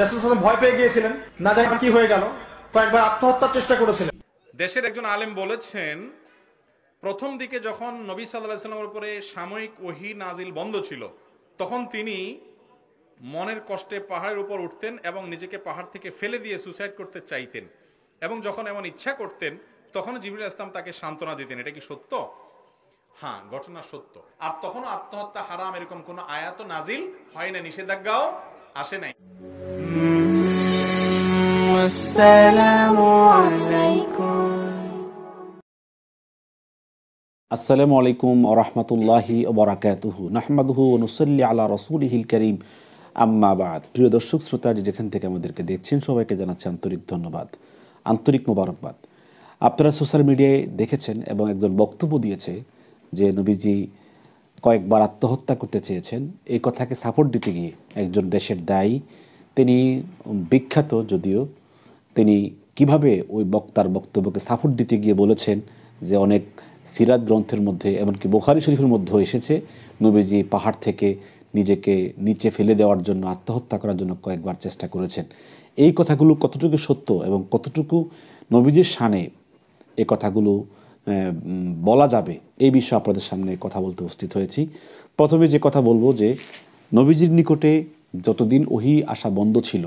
রাসুলাম ভয় পেয়ে গিয়েছিলেন না জানি কি হয়ে গেল কয়েকবার আত্মহত্যার চেষ্টা করেছিলেন দেশের একজন আলেম বলেছেন প্রথম দিকে যখন নবী সাল্লাহ সাল্লামের উপরে সাময়িক ওহি নাজিল বন্ধ ছিল তখন তিনি মনের কষ্টে পাহাড়ের উপর উঠতেন এবং নিজেকে পাহাড় থেকে ফেলে দিয়ে সুসাইড করতে চাইতেন এবং যখন এমন ইচ্ছা করতেন তখন জিবুল ইসলাম তাকে সান্ত্বনা দিতেন এটা কি সত্য হ্যাঁ ঘটনা সত্য আর তখনও আত্মহত্যা হারাম এরকম কোনো আয়াত নাজিল হয় না নিষেধাজ্ঞাও আসে নাই আসসালামু আলাইকুম রহমতুল্লাহি বরাকাতুহু নাহমাদুহু অনুসল্লি আলা রসুলহিল করিম আম্মাবাদ প্রিয় দর্শক শ্রোতা যেখান থেকে আমাদেরকে দেখছেন সবাইকে জানাচ্ছি আন্তরিক ধন্যবাদ আন্তরিক মোবারকবাদ আপনারা সোশ্যাল মিডিয়ায় দেখেছেন এবং একজন বক্তব্য দিয়েছে যে নবীজি কয়েকবার আত্মহত্যা করতে চেয়েছেন এই কথাকে সাপোর্ট দিতে গিয়ে একজন দেশের দায়ী তিনি বিখ্যাত যদিও তিনি কিভাবে ওই বক্তার বক্তব্যকে সাপোর্ট দিতে গিয়ে বলেছেন যে অনেক সিরাত গ্রন্থের মধ্যে এমনকি বোখারি শরীফের মধ্যে এসেছে নবীজি পাহাড় থেকে নিজেকে নিচে ফেলে দেওয়ার জন্য আত্মহত্যা করার জন্য কয়েকবার চেষ্টা করেছেন এই কথাগুলো কতটুকু সত্য এবং কতটুকু নবীজির সানে এ কথাগুলো বলা যাবে এই বিষয়ে আপনাদের সামনে কথা বলতে উপস্থিত হয়েছি প্রথমে যে কথা বলবো যে নবীজির নিকটে যতদিন ওহি আসা বন্ধ ছিল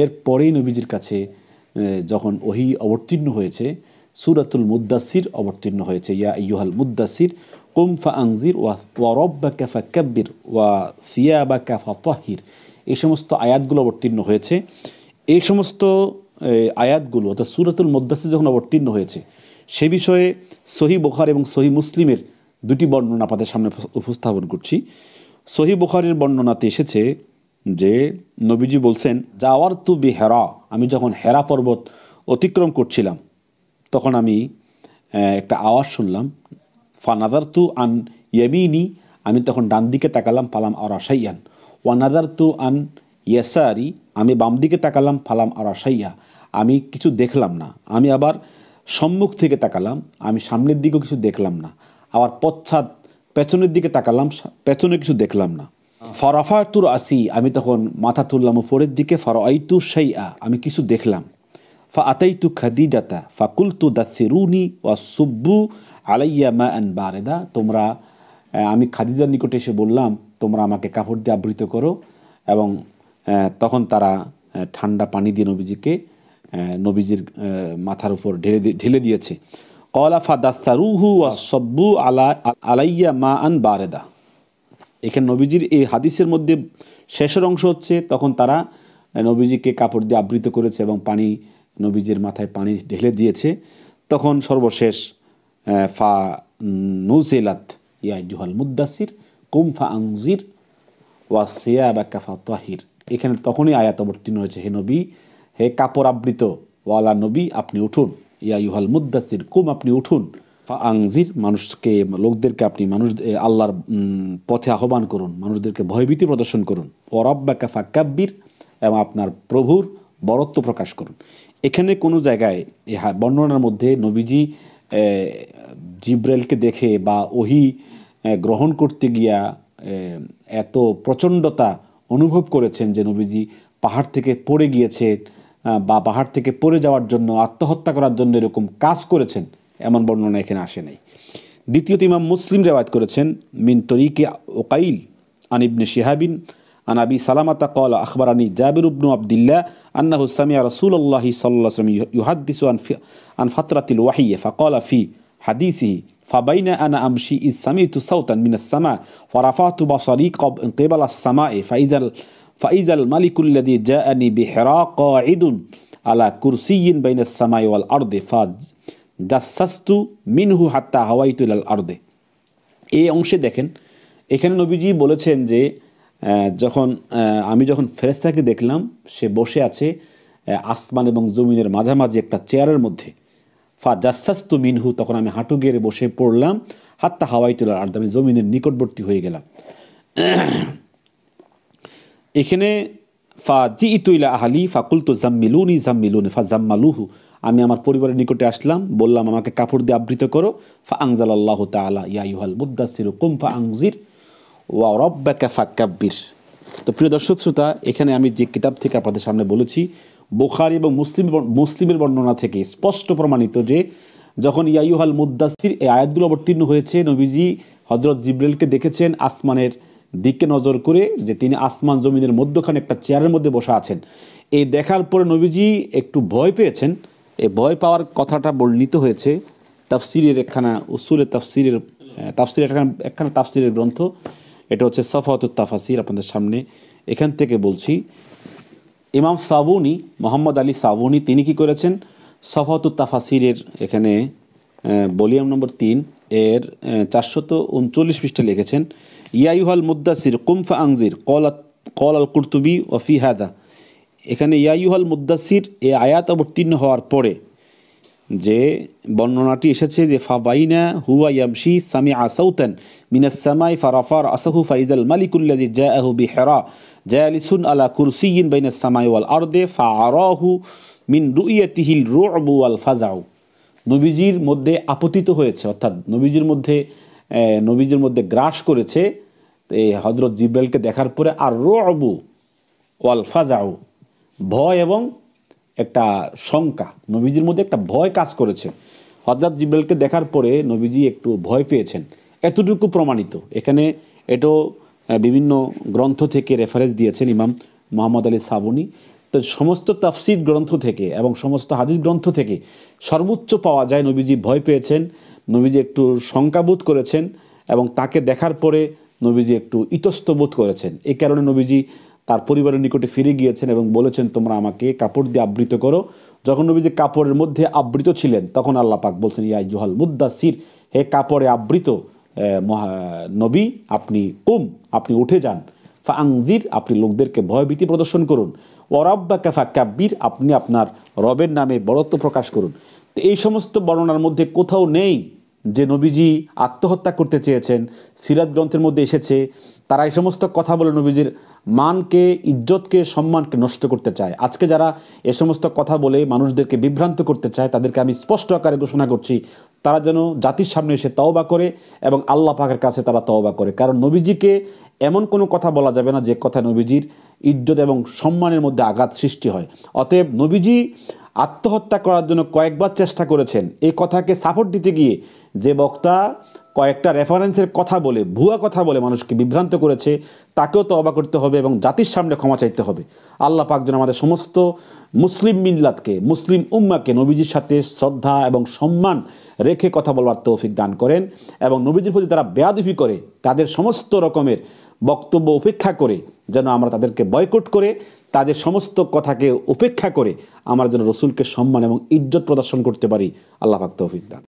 এরপরেই নবীজির কাছে যখন ওহি অবতীর্ণ হয়েছে সুরাতুল মুদাসির অবতীর্ণ হয়েছে ইয়া ইয়ুহাল মুদাসির কুম ফা আংজির ওয়া ওয়ারব্বা ক্যাফা ক্যাব্বির ওয়া ফিয়া বা ক্যাফা তহির এই সমস্ত আয়াতগুলো অবতীর্ণ হয়েছে এই সমস্ত আয়াতগুলো অর্থাৎ সুরাতুল মুদাসির যখন অবতীর্ণ হয়েছে সে বিষয়ে সহি বোখার এবং সহি মুসলিমের দুটি বর্ণনা আপনাদের সামনে উপস্থাপন করছি সহি বোখারের বর্ণনাতে এসেছে যে নবীজি বলছেন যাওয়ার তু বি হেরা আমি যখন হেরা পর্বত অতিক্রম করছিলাম তখন আমি একটা আওয়াজ শুনলাম ফানাদার তু আন ইয়ামিনি আমি তখন ডান দিকে তাকালাম পালাম আর আশাইয়ান ওয়ানাদার তু আন ইয়াসারি আমি বাম দিকে তাকালাম ফালাম আর আশাইয়া আমি কিছু দেখলাম না আমি আবার সম্মুখ থেকে তাকালাম আমি সামনের দিকেও কিছু দেখলাম না আবার পশ্চাৎ পেছনের দিকে তাকালাম পেছনে কিছু দেখলাম না ফরাফা তুর আসি আমি তখন মাথা তুললাম উপরের দিকে ফরাইতু সেই আ আমি কিছু দেখলাম ফা আতাইতু খাদিজাতা ফাকুলতু দাসিরুনি ওয়া সুব্বু আলাইয়া মা আন বারেদা তোমরা আমি খাদিজার নিকটে এসে বললাম তোমরা আমাকে কাপড় দিয়ে আবৃত করো এবং তখন তারা ঠান্ডা পানি দিয়ে নবীজিকে নবীজির মাথার উপর ঢেলে ঢেলে দিয়েছে কলাফা দাস্তারুহু ও সব্বু আলা আলাইয়া মা আন বারেদা এখানে নবীজির এই হাদিসের মধ্যে শেষের অংশ হচ্ছে তখন তারা নবীজিকে কাপড় দিয়ে আবৃত করেছে এবং পানি নবীজির মাথায় পানি ঢেলে দিয়েছে তখন সর্বশেষ ফা নৌসেলাত ইয়া জুহাল মুদাসির কুম ফা আংজির ওয়া সিয়া বা কাফা তাহির এখানে তখনই আয়াত অবতীর্ণ হয়েছে হে নবী হে কাপড় আবৃত ওয়ালা নবী আপনি উঠুন ইয়া ইউহাল মুদাসির কুম আপনি উঠুন আংজির মানুষকে লোকদেরকে আপনি মানুষ আল্লাহর পথে আহ্বান করুন মানুষদেরকে ভয়ভীতি প্রদর্শন করুন অরব্বাকা ফাক্কাব্বির এবং আপনার প্রভুর বরত্ব প্রকাশ করুন এখানে কোনো জায়গায় বর্ণনার মধ্যে নবীজি জিব্রেলকে দেখে বা ওহি গ্রহণ করতে গিয়া এত প্রচণ্ডতা অনুভব করেছেন যে নবীজি পাহাড় থেকে পড়ে গিয়েছে বা পাহাড় থেকে পড়ে যাওয়ার জন্য আত্মহত্যা করার জন্য এরকম কাজ করেছেন এমন বর্ণনা এখানে আসে নাই দ্বিতীয়ত ইমাম মুসলিম রেওয়ায়ত করেছেন মিন তরিকে ওকাইল ইবনে শিহাবিন আন আবি سلمة قال أخبرني جابر بن عبد الله أنه سمع رسول الله صلى الله عليه وسلم يحدث عن عن فترة الوحي فقال في فبين أنا أمشي إذ سمعت صوتا من السماء فرفعت بصري قبل السماء فإذا فإذا الملك الذي جاءني بحراء قاعد على كرسي بين السماء والأرض জাসাস্তু মিনহু হাত্তা হাওয়াই হাওয়াইতুল আর্দে এই অংশে দেখেন এখানে নবীজি বলেছেন যে যখন আমি যখন ফেরেস্তাকে দেখলাম সে বসে আছে আসমান এবং জমিনের মাঝামাঝি একটা চেয়ারের মধ্যে ফা জাসাস্তু মিনহু তখন আমি হাঁটু গেড়ে বসে পড়লাম হাত্তা হাওয়াইতুল আর্দ আমি জমিনের নিকটবর্তী হয়ে গেলাম এখানে ফা জি ইতুইলা আহালি ফাকুলতু জাম্মিলুনি জাম্মিলুনি ফা জাম্মালুহু আমি আমার পরিবারের নিকটে আসলাম বললাম আমাকে কাপড় দিয়ে আবৃত করো ফা আংজাল আল্লাহ তালা ইউহাল মুদাসির কুম ফা আংজির ওয়া রব্বা ক্যাফা কাব্বির তো প্রিয় দর্শক শ্রোতা এখানে আমি যে কিতাব থেকে আপনাদের সামনে বলেছি বুখারি এবং মুসলিম মুসলিমের বর্ণনা থেকে স্পষ্ট প্রমাণিত যে যখন ইয়াইহাল মুদাসির এই আয়াতগুলো অবতীর্ণ হয়েছে নবীজি হজরত জিব্রেলকে দেখেছেন আসমানের দিকে নজর করে যে তিনি আসমান জমিনের মধ্যখানে একটা চেয়ারের মধ্যে বসা আছেন এই দেখার পরে নবীজি একটু ভয় পেয়েছেন এ ভয় পাওয়ার কথাটা বর্ণিত হয়েছে তাফসিরের একখানা উসুরের তাফসিরের তাফসির একখানা একখানা তাফসিরের গ্রন্থ এটা হচ্ছে সফাতুর তাফাসির আপনাদের সামনে এখান থেকে বলছি ইমাম সাবুনি মোহাম্মদ আলী সাবুনি তিনি কি করেছেন সফাতুর তাফাসিরের এখানে বলিয়াম নম্বর তিন এর চারশত উনচল্লিশ পৃষ্ঠা লিখেছেন ইয়াইহাল মুদ্দাসির কুমফা আংজির কল কল আল কুর্তুবি ওফি হাদা এখানে ইয়াইহল মুদাসির এ আয়াত অবতীর্ণ হওয়ার পরে যে বর্ণনাটি এসেছে যে ফাবাইনা হুয়া ইয়ামশি সামি আসাউতেন মিনাসামাই ফারাফার আসাহু ফাইজাল মালিকুল্লাজি জাহু বি হেরা জায়ালিসুন আলা কুরসিইন বাইনা সামাই ওয়াল আর্দে ফা আরাহু মিন রুইয়াতিহিল রুআবু ওয়াল ফাজাউ নবীজির মধ্যে আপতিত হয়েছে অর্থাৎ নবীজির মধ্যে নবীজির মধ্যে গ্রাস করেছে এই হজরত জিব্রাইলকে দেখার পরে আর রু ওয়াল ফাজাউ ভয় এবং একটা শঙ্কা নবীজির মধ্যে একটা ভয় কাজ করেছে হজরত জিব্রাইলকে দেখার পরে নবীজি একটু ভয় পেয়েছেন এতটুকু প্রমাণিত এখানে এটাও বিভিন্ন গ্রন্থ থেকে রেফারেন্স দিয়েছেন ইমাম মোহাম্মদ আলী সাবুনি তো সমস্ত তাফসির গ্রন্থ থেকে এবং সমস্ত হাদিস গ্রন্থ থেকে সর্বোচ্চ পাওয়া যায় নবীজি ভয় পেয়েছেন নবীজি একটু শঙ্কাবোধ করেছেন এবং তাকে দেখার পরে নবীজি একটু ইতস্তবোধ করেছেন এই কারণে নবীজি তার পরিবারের নিকটে ফিরে গিয়েছেন এবং বলেছেন তোমরা আমাকে কাপড় দিয়ে আবৃত করো যখন নবীজি কাপড়ের মধ্যে আবৃত ছিলেন তখন আল্লাহ পাক বলছেন ইয়াই জুহাল মুদ্দাসির হে কাপড়ে আবৃত মহা নবী আপনি কুম আপনি উঠে যান ফাংজির আপনি লোকদেরকে ভয়ভীতি প্রদর্শন করুন ওরাব্বা কাফা কাব্বির আপনি আপনার রবের নামে বরত্ব প্রকাশ করুন তো এই সমস্ত বর্ণনার মধ্যে কোথাও নেই যে নবীজি আত্মহত্যা করতে চেয়েছেন সিরাত গ্রন্থের মধ্যে এসেছে তারা এই সমস্ত কথা বলে নবীজির মানকে ইজ্জতকে সম্মানকে নষ্ট করতে চায় আজকে যারা এ সমস্ত কথা বলে মানুষদেরকে বিভ্রান্ত করতে চায় তাদেরকে আমি স্পষ্ট আকারে ঘোষণা করছি তারা যেন জাতির সামনে এসে তওবা করে এবং আল্লাহ পাকের কাছে তারা তওবা করে কারণ নবীজিকে এমন কোনো কথা বলা যাবে না যে কথা নবীজির ইজ্জত এবং সম্মানের মধ্যে আঘাত সৃষ্টি হয় অতএব নবীজি আত্মহত্যা করার জন্য কয়েকবার চেষ্টা করেছেন এই কথাকে সাপোর্ট দিতে গিয়ে যে বক্তা কয়েকটা রেফারেন্সের কথা বলে ভুয়া কথা বলে মানুষকে বিভ্রান্ত করেছে তাকেও তো অবা করতে হবে এবং জাতির সামনে ক্ষমা চাইতে হবে আল্লাহ পাক যেন আমাদের সমস্ত মুসলিম মিল্লাতকে মুসলিম উম্মাকে নবীজির সাথে শ্রদ্ধা এবং সম্মান রেখে কথা বলবার তৌফিক দান করেন এবং নবীজির প্রতি তারা বেয়াদুফি করে তাদের সমস্ত রকমের বক্তব্য উপেক্ষা করে যেন আমরা তাদেরকে বয়কট করে তাদের সমস্ত কথাকে উপেক্ষা করে আমরা যেন রসুলকে সম্মান এবং ইজ্জত প্রদর্শন করতে পারি আল্লাহ পাক তৌফিক দান